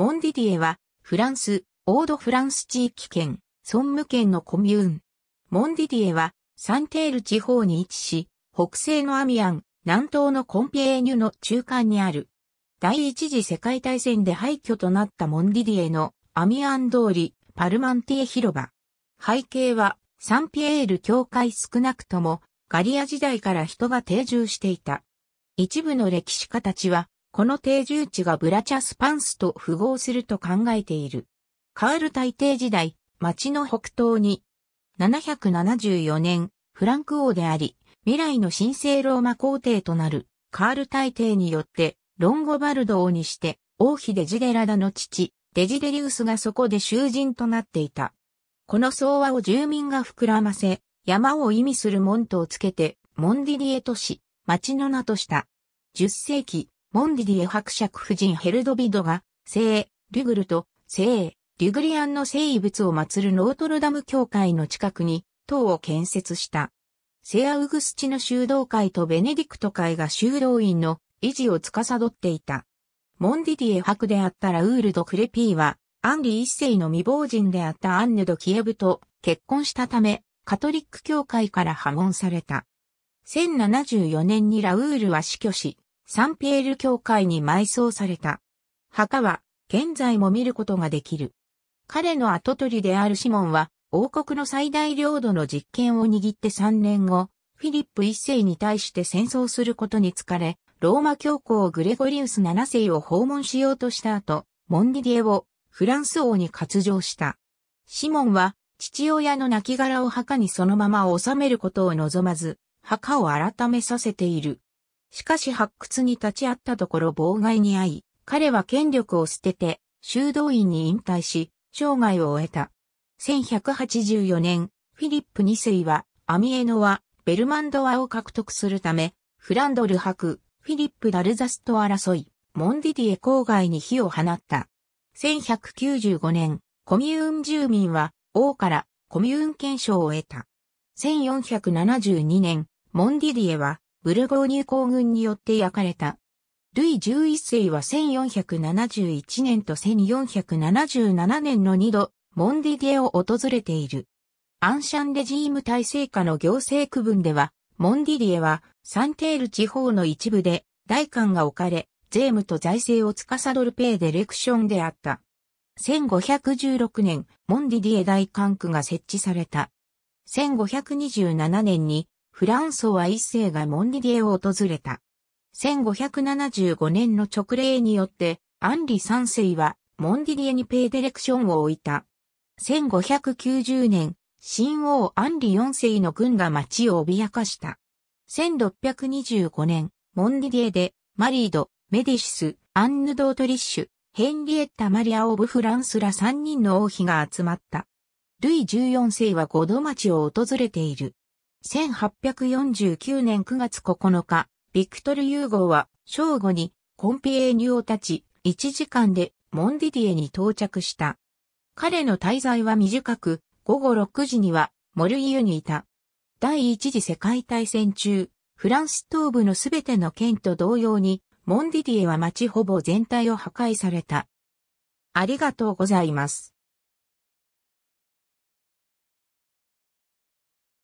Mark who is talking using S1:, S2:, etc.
S1: モンディディエは、フランス、オードフランス地域圏、ソンム県のコミューン。モンディディエは、サンテール地方に位置し、北西のアミアン、南東のコンピエーニュの中間にある。第一次世界大戦で廃墟となったモンディディエのアミアン通り、パルマンティエ広場。背景は、サンピエール教会少なくとも、ガリア時代から人が定住していた。一部の歴史家たちは、この定住地がブラチャスパンスと符合すると考えている。カール大帝時代、町の北東に、774年、フランク王であり、未来の神聖ローマ皇帝となる、カール大帝によって、ロンゴバルド王にして、王妃デジデラダの父、デジデリウスがそこで囚人となっていた。この総和を住民が膨らませ、山を意味する門トをつけて、モンディリエ都市、町の名とした。10世紀、モンディディエ伯爵夫人ヘルドビドが、聖、リュグルと、聖、リュグリアンの聖遺物を祀るノートルダム教会の近くに、塔を建設した。聖アウグスチの修道会とベネディクト会が修道院の維持を司っていた。モンディディエ伯であったラウール・ド・クレピーは、アンリ一世の未亡人であったアンヌ・ド・キエブと結婚したため、カトリック教会から破門された。1074年にラウールは死去し、サンピエール教会に埋葬された。墓は現在も見ることができる。彼の跡取りであるシモンは王国の最大領土の実権を握って3年後、フィリップ一世に対して戦争することに疲れ、ローマ教皇グレゴリウス7世を訪問しようとした後、モンディディエをフランス王に割譲した。シモンは父親の亡骸を墓にそのまま収めることを望まず、墓を改めさせている。しかし発掘に立ち会ったところ妨害に遭い、彼は権力を捨てて、修道院に引退し、生涯を終えた。1184年、フィリップ2世は、アミエノワ、ベルマンドワを獲得するため、フランドル博、フィリップ・ダルザスと争い、モンディディエ郊外に火を放った。1195年、コミューン住民は、王からコミューン憲章を得た。1472年、モンディディエは、ブルゴーニュ公軍によって焼かれた。ルイ11世は1471年と1477年の2度、モンディゲを訪れている。アンシャンレジーム体制下の行政区分では、モンディディエはサンテール地方の一部で大官が置かれ、税務と財政を司るペイデレクションであった。1516年、モンディディエ大官区が設置された。1527年にフランソワ一世がモンディディエを訪れた。1575年の直令によって、アンリ三世は、モンディディエにペイデレクションを置いた。1590年、新王アンリ四世の軍が町を脅かした。1625年、モンディディエで、マリード、メディシス、アンヌ・ドートリッシュ、ヘンリエッタ・マリア・オブ・フランスら3人の王妃が集まった。ルイ14世は5度町を訪れている。1849年9月9日、ビクトル・ユーゴーは正午にコンピエーニュを立ち、1時間でモンディディエに到着した。彼の滞在は短く、午後6時にはモルイユにいた。第一次世界大戦中、フランス東部のすべての県と同様に、モンディディエは町ほぼ全体を破壊された。ありがとうございます。